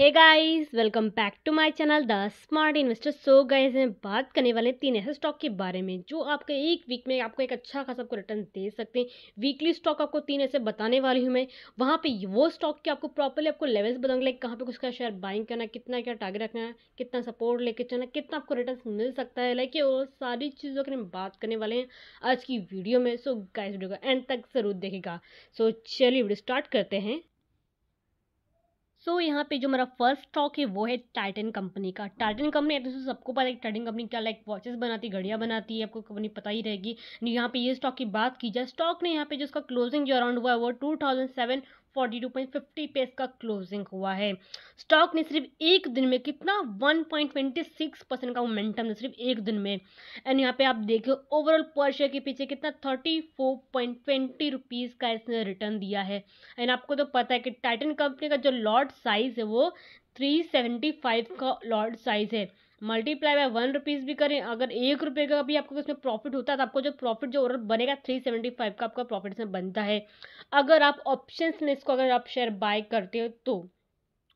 hey guys welcome back to my channel the smart investor so guys मैं बात करने वाले तीन ऐसे स्टॉक के बारे में जो आपके एक वीक में आपको एक अच्छा खासा आपको रिटर्न दे सकते हैं वीकली स्टॉक आपको तीन ऐसे बताने वाली हूँ मैं वहाँ पे वो स्टॉक के आपको प्रॉपरली आपको लेवल्स बताऊंगी लाइक कहाँ पे उसका शेयर बाइंग करना कितना क्या टारगेट रखना है कितना सपोर्ट लेके चलना कितना आपको रिटर्न मिल सकता है लाइक ये और सारी चीज़ों के बात करने वाले हैं आज की वीडियो में सो गाइज वीडियो का एंड तक जरूर देखेगा सो चलिए वीडियो स्टार्ट करते हैं सो so, यहाँ पे जो मेरा फर्स्ट स्टॉक है वो है टाइटन कंपनी का टाइटन कंपनी तो सबको पता है टाइटन कंपनी क्या लाइक वॉचेस बनाती है घड़ियाँ बनाती है आपको कंपनी पता ही रहेगी यहाँ पे ये स्टॉक की बात की जाए स्टॉक ने यहाँ पे जिसका क्लोजिंग जो अराउंड हुआ है वो टू थाउजेंड सेवन फोर्टी पे इसका क्लोजिंग हुआ है स्टॉक ने सिर्फ एक दिन में कितना वन परसेंट का मोमेंटम है सिर्फ एक दिन में एंड यहाँ पे आप देखो ओवरऑल पर शेयर के पीछे कितना थर्टी फोर का इसने रिटर्न दिया है एंड आपको तो पता है कि टाइटन कंपनी का जो लॉट साइज़ है वो थ्री सेवेंटी फाइव का लॉट साइज़ है मल्टीप्लाई बाय वन रुपीज़ भी करें अगर एक रुपये का भी आपको उसमें प्रॉफिट होता है तो आपको जो प्रॉफिट जो और बनेगा थ्री सेवेंटी फाइव का आपका प्रॉफिट इसमें बनता है अगर आप ऑप्शंस में इसको अगर आप शेयर बाय करते हो तो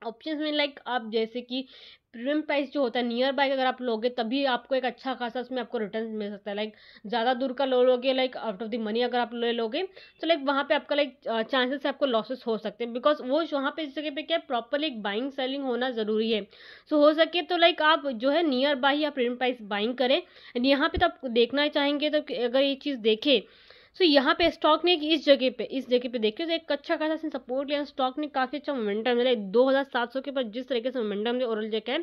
ऑप्शंस में लाइक आप जैसे कि प्रीमियम प्राइस जो होता है नियर बाय अगर आप लोगे तभी आपको एक अच्छा खासा उसमें आपको रिटर्न मिल सकता है लाइक ज़्यादा दूर का लो लोगे like out of the money अगर आप ले लोगे तो लाइक वहाँ पे आपका लाइक चांसेस से आपको लॉसेस हो सकते हैं बिकॉज वो वहाँ पे इस जगह पे क्या है प्रॉपरली एक बाइंग सेलिंग होना ज़रूरी है सो so, हो सके तो लाइक आप जो है नियर बाय या प्रीमियम प्राइस बाइंग करें एंड यहाँ पर तो आप देखना चाहेंगे तो अगर ये चीज़ देखें सो यहाँ पे स्टॉक ने इस जगह पे इस जगह पे देखिए तो एक अच्छा खासा इसने सपोर्ट लिया स्टॉक ने काफ़ी अच्छा मोमेंटम दिया दो हज़ार सात सौ के ऊपर जिस तरीके से मोमेंटम दिया ओरल जगह है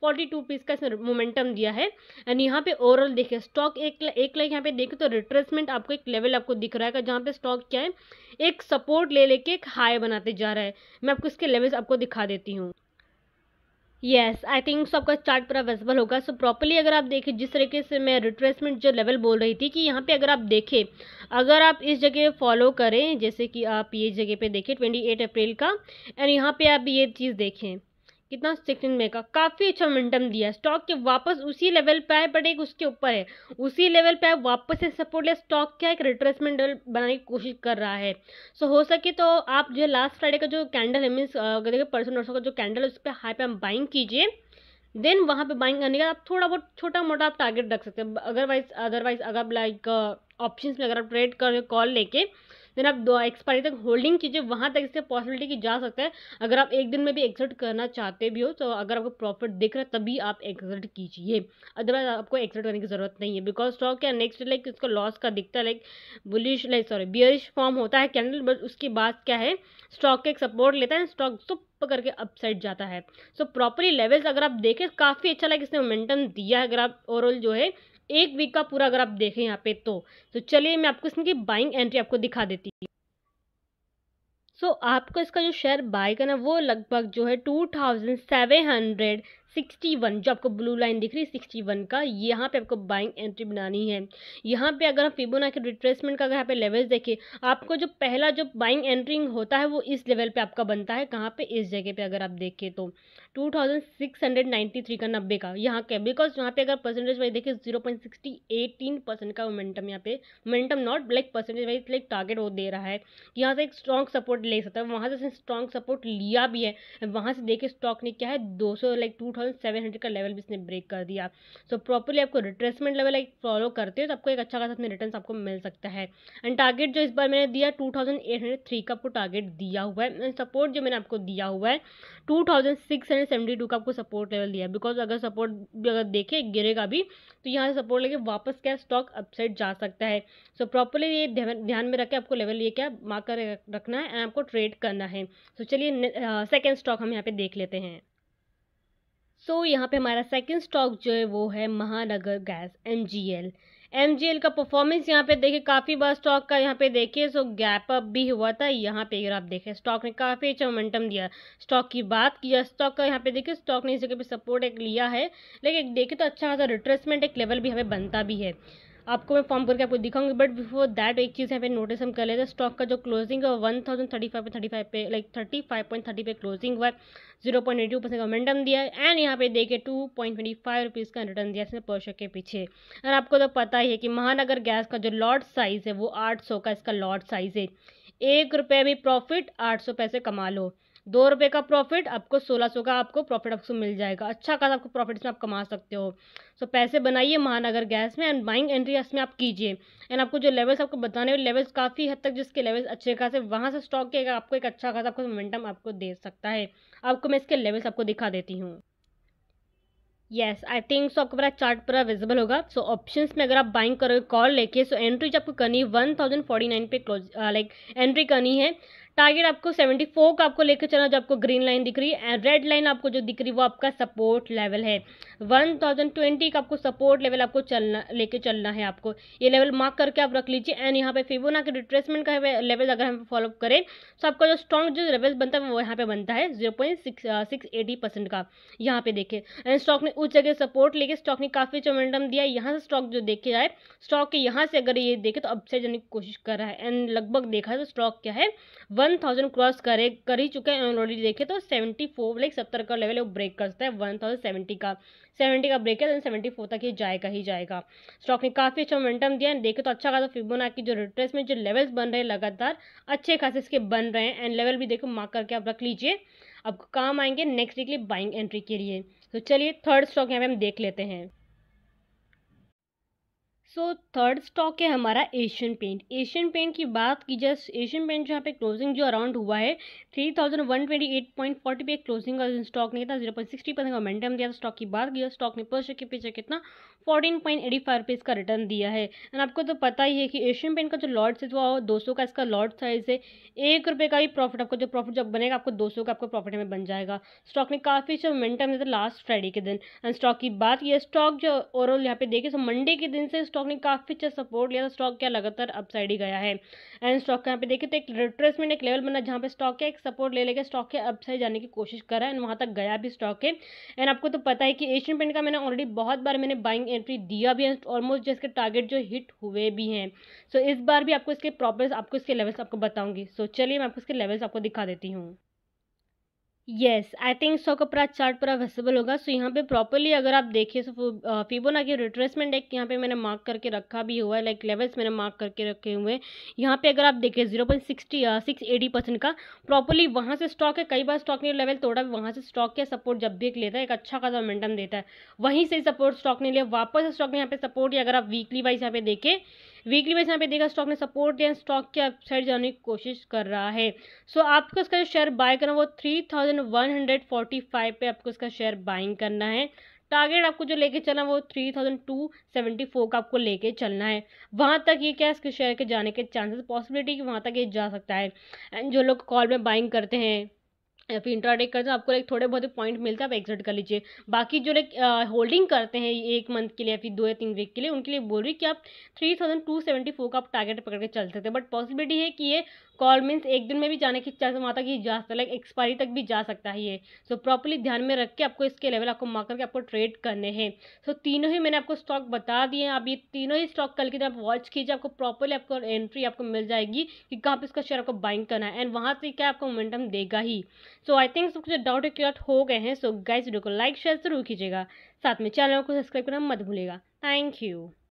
फोर्टी टू पीस का इसने मोमेंटम दिया है एंड यहाँ पे ओवरऑल देखिए स्टॉक एक एक लाइक यहाँ पे देखें तो रिट्रेसमेंट आपको एक लेवल आपको दिख रहा है जहाँ पे स्टॉक क्या है एक सपोर्ट ले लेके एक हाई बनाते जा रहा है मैं आपको इसके लेवल्स आपको दिखा देती हूँ येस आई थिंक सो आपका चार्ट पूरा विजिबल होगा सो so, प्रॉपरली अगर आप देखें जिस तरीके से मैं रिट्रेसमेंट जो लेवल बोल रही थी कि यहाँ पे अगर आप देखें अगर आप इस जगह फॉलो करें जैसे कि आप ये जगह पे देखें ट्वेंटी एट अप्रैल का एंड यहाँ पे आप ये चीज़ देखें कितना सिक्सटीन में का काफ़ी अच्छा मोमेंटम दिया स्टॉक के वापस उसी लेवल पे आए बट एक उसके ऊपर है उसी लेवल पे आए वापस से सपोर्ट लिया स्टॉक क्या एक रिट्रेसमेंट लेवल बनाने की कोशिश कर रहा है सो हो सके तो आप जो लास्ट फ्राइडे का जो कैंडल है मीन्स देखिए परसों नर्सों का जो कैंडल है उस पर हाई पे हम बाइंग कीजिए देन वहाँ पे बाइंग करने का आप थोड़ा बहुत छोटा मोटा आप टारगेट रख सकते हैं अदरवाइज अदरवाइज अगर लाइक ऑप्शंस में अगर आप ट्रेड कर कॉल लेके देन आप दो एक्सपायरी तक होल्डिंग कीजिए वहाँ तक इससे पॉसिबिलिटी की जा सकता है अगर आप एक दिन में भी एग्जिट करना चाहते भी हो तो अगर आपको प्रॉफिट दिख रहा है तभी आप एग्जिट कीजिए अदरवाइज आपको एग्जिट करने की जरूरत नहीं है बिकॉज स्टॉक क्या नेक्स्ट लाइक इसका लॉस का दिखता है like bullish like sorry bearish form होता है कैंडल बट उसके बाद क्या है स्टॉक का एक सपोर्ट लेता है स्टॉक सुप करके अपसाइड जाता है सो प्रॉपरली लेवल्स अगर आप देखें काफ़ी अच्छा लाइक इसने मोमेंटम दिया है अगर आप ओवरऑल जो है एक वीक का पूरा अगर आप देखें यहाँ पे तो तो चलिए मैं आपको की बाइंग एंट्री आपको दिखा देती हूँ सो so, आपको इसका जो शेयर बाय करना वो लगभग जो है two thousand seven hundred sixty one जो आपको ब्लू लाइन दिख रही है सिक्सटी वन का यहाँ पे आपको बाइंग एंट्री बनानी है यहाँ पे अगर हम फिबोना के रिट्रेसमेंट का अगर यहाँ पे लेवल्स देखें आपको जो पहला जो बाइंग एंट्रिंग होता है वो इस लेवल पे आपका बनता है कहाँ पे इस जगह पे अगर आप देखें तो two thousand six hundred ninety three का नब्बे का यहाँ का बिकॉज यहाँ पे अगर परसेंटेज वाइज देखें zero point sixty eighteen percent का मोमेंटम यहाँ पे momentum not like percentage wise like target वो दे रहा है कि यहाँ से एक स्ट्रॉन्ग सपोर्ट ले सकता है वहाँ से स्ट्रॉन्ग सपोर्ट लिया भी है वहाँ से देखे स्टॉक ने क्या है दो सौ like two thousand seven hundred का लेवल भी इसने ब्रेक कर दिया सो so, प्रॉपरली आपको रिट्रेसमेंट लेवल एक फॉलो करते हो तो आपको एक अच्छा खासा अपने रिटर्न आपको मिल सकता है एंड टारगेट जो इस बार मैंने दिया two thousand eight hundred three का आपको टारगेट दिया हुआ है एंड सपोर्ट जो मैंने आपको दिया हुआ है two thousand six hundred seventy two का आपको सपोर्ट लेवल दिया बिकॉज अगर सपोर्ट भी अगर देखे गिरेगा भी तो यहाँ से सपोर्ट लेके वापस क्या स्टॉक अपसाइड जा सकता है सो so, प्रॉपरली ये ध्यान में रखे आपको लेवल ये क्या मार्क कर रखना है एंड आपको ट्रेड करना है सो so, चलिए सेकेंड uh, स्टॉक हम यहाँ पे देख लेते हैं सो तो so, यहाँ पे हमारा सेकंड स्टॉक जो है वो है Mahanagar gas M G L M G L का परफॉर्मेंस यहाँ पे देखिए काफ़ी बार स्टॉक का यहाँ पे देखिए सो गैप अप भी हुआ था यहाँ पे अगर आप देखें स्टॉक ने काफ़ी अच्छा मोमेंटम दिया स्टॉक की बात किया स्टॉक का यहाँ पे देखिए स्टॉक ने इस जगह पर सपोर्ट एक लिया है लेकिन देखिए तो अच्छा खासा रिट्रेसमेंट एक लेवल भी हमें बनता भी है आपको मैं फॉर्म करके आपको दिखाऊंगी बट बिफोर दैट एक चीज़ यहाँ पे नोटिस हम कर लेते हैं स्टॉक का जो क्लोजिंग है one thousand thirty five thirty five पे like thirty five point thirty पे क्लोजिंग हुआ है zero point eighty two percent का मोमेंटम दिया है एंड यहाँ पे देखे two point twenty five rupees का रिटर्न दिया इसमें पर के पीछे और आपको तो पता ही है कि महानगर गैस का जो लॉट साइज़ है वो आठ सौ का इसका लॉट साइज़ है एक रुपये भी प्रॉफिट आठ सौ पैसे कमा लो दो रुपये का प्रॉफिट आपको सोलह सौ का आपको प्रॉफिट आपको मिल जाएगा अच्छा खासा आपको प्रॉफिट इसमें आप कमा सकते हो सो पैसे बनाइए महानगर गैस में एंड बाइंग एंट्री इसमें आप कीजिए एंड आपको जो लेवल्स आपको बताने हुए लेवल्स काफ़ी हद तक जिसके लेवल्स अच्छे खासे वहाँ से स्टॉक के आपको एक अच्छा खासा आपको मोमेंटम आपको दे सकता है आपको मैं इसके लेवल्स आपको दिखा देती हूँ येस आई थिंक सो आपको पूरा चार्ट पूरा विजिबल होगा सो so, ऑप्शंस में अगर आप बाइंग करोगे कॉल लेके सो एंट्री जब आपको करनी वन थाउजेंड फोर्टी नाइन पे क्लोज लाइक एंट्री करनी है टारगेट आपको सेवेंटी फोर का आपको लेकर चलना जो आपको ग्रीन लाइन दिख रही है रेड लाइन आपको जो दिख रही है वो आपका सपोर्ट लेवल है वन थाउजेंड ट्वेंटी का आपको सपोर्ट लेवल आपको चलना लेके चलना है आपको ये लेवल मार्क करके आप रख लीजिए एंड यहाँ पे फिबोना के रिट्रेसमेंट का लेवल अगर हम फॉलो करें तो आपका जो स्ट्रॉन्ग जो लेवल बनता है वो यहाँ पे बनता है जीरो पॉइंट परसेंट का यहाँ पे देखें एंड स्टॉक ने उस जगह सपोर्ट लेके स्टॉक ने काफ़ी चोमेंडम दिया यहाँ से स्टॉक जो देखे जाए स्टॉक के यहाँ से अगर ये देखे तो से जाने की कोशिश कर रहा है एंड लगभग देखा तो स्टॉक क्या है वन थाउजेंड क्रॉस करे कर ही चुका है ऑलरेडी देखे तो सेवेंटी फोर लाइक सत्तर का लेवल ब्रेक ब्रेक करता है वन थाउजेंड सेवेंटी का सेवेंटी का ब्रेक है देन सेवेंटी फोर तक ये जाएगा ही जाएगा स्टॉक ने काफ़ी अच्छा मोमेंटम दिया देखे तो अच्छा खासा फिबोना की जो में जो लेवल्स बन रहे हैं लगातार अच्छे खासे इसके बन रहे हैं एंड लेवल भी देखो मार्क करके आप रख लीजिए आपको काम आएंगे नेक्स्ट वीकली बाइंग एंट्री के लिए तो चलिए थर्ड स्टॉक यहाँ पे हम देख लेते हैं सो थर्ड स्टॉक है हमारा एशियन पेंट एशियन पेंट की बात की जाए एशियन पेंट जहाँ पे क्लोजिंग जो अराउंड हुआ है three thousand one twenty eight point forty पे क्लोजिंग का स्टॉक नहीं था जीरो पॉइंट सिक्सटी परसेंट का मोमेंटम दिया स्टॉक की बात की स्टॉक ने पर के पीछे कितना fourteen point eighty five rupees का रिटर्न दिया है एंड आपको तो पता ही है कि एशियन पेंट का जो लॉट से हुआ दो सौ का इसका लॉट साइज है एक रुपये का ही प्रॉफिट आपको जो प्रॉफिट जब बनेगा आपको दो सौ का आपको प्रॉफिट में बन जाएगा स्टॉक ने काफ़ी अच्छा मोमेंटम दिया था लास्ट फ्राइडे के दिन एंड स्टॉक की बात की स्टॉक जो ओवरऑल यहाँ पे देखिए सो मंडे के दिन से स्टॉक स्टॉक ने काफ़ी अच्छा सपोर्ट लिया था स्टॉक क्या लगातार अपसाइड ही गया है एंड स्टॉक यहाँ पे देखे तो एक रिट्रेसमेंट एक लेवल बना जहाँ पे स्टॉक का एक सपोर्ट ले लेके स्टॉक के अपसाइड जाने की कोशिश करा एंड वहाँ तक गया भी स्टॉक है एंड आपको तो पता है कि एशियन पेंट का मैंने ऑलरेडी बहुत बार मैंने बाइंग एंट्री दिया भी है ऑलमोस्ट जिसके टारगेट जो हिट हुए भी हैं सो इस बार भी आपको इसके प्रॉपर्स आपको इसके लेवल्स आपको बताऊंगी सो चलिए मैं आपको इसके लेवल्स आपको दिखा देती हूँ यस आई थिंक सौ का पूरा चार्ट पूरा वेसेबल होगा सो so, यहाँ पे प्रॉपरली अगर आप देखिए सो फिबोना की रिट्रेसमेंट एक यहाँ पे मैंने मार्क करके रखा भी हुआ है लाइक लेवल्स मैंने मार्क करके रखे हुए हैं यहाँ पे अगर आप देखिए zero point sixty six eighty percent का प्रॉपरली वहाँ से स्टॉक है कई बार स्टॉक ने लेवल तोड़ा वहाँ से स्टॉक के सपोर्ट जब भी एक लेता है एक अच्छा खासा मोमेंटम देता है वहीं से सपोर्ट स्टॉक ने लिया वापस स्टॉक ने यहाँ पे सपोर्ट या अगर आप वीकली वाइज यहाँ पे देखें वीकली वाइज यहाँ पे देखा स्टॉक ने सपोर्ट दिया स्टॉक के अपसाइड जाने की कोशिश कर रहा है सो so, आपको इसका जो शेयर बाय करना वो three thousand one hundred forty five पे आपको इसका शेयर बाइंग करना है टारगेट आपको जो लेके चलना वो three thousand two seventy four का आपको लेके चलना है वहाँ तक ये क्या इसके शेयर के जाने के चांसेस पॉसिबिलिटी कि वहाँ तक ये जा सकता है एंड जो लोग कॉल में बाइंग करते हैं या फिर इंट्राडे करते हैं आपको लाइक थोड़े बहुत पॉइंट मिलते हैं आप एग्जिट कर लीजिए बाकी जो लाइक होल्डिंग करते हैं एक मंथ के लिए या फिर दो या तीन वीक के लिए उनके लिए बोल रही कि आप three thousand two seventy four का आप टारगेट पकड़ के चल सकते हैं बट पॉसिबिलिटी है कि ये कॉल मीन्स एक दिन में भी जाने की चांस माता की जा सकता है लाइक एक्सपायरी तक भी जा सकता है ये सो प्रॉपरली ध्यान में रख के आपको इसके लेवल आपको मार करके आपको ट्रेड करने हैं सो so, तीनों ही मैंने आपको स्टॉक बता दिए हैं आप ये तीनों ही स्टॉक कल की तरफ वॉच कीजिए आपको प्रॉपरली आपको एंट्री आपको मिल जाएगी कि कहाँ पर इसका शेयर आपको बाइंग करना है एंड वहाँ से क्या आपको मोमेंटम देगा ही सो आई थिंक कुछ डाउट क्लियर हो गए हैं सो गाइस वीडियो को लाइक शेयर जरूर कीजिएगा साथ में चैनल को सब्सक्राइब करना मत भूलेगा थैंक यू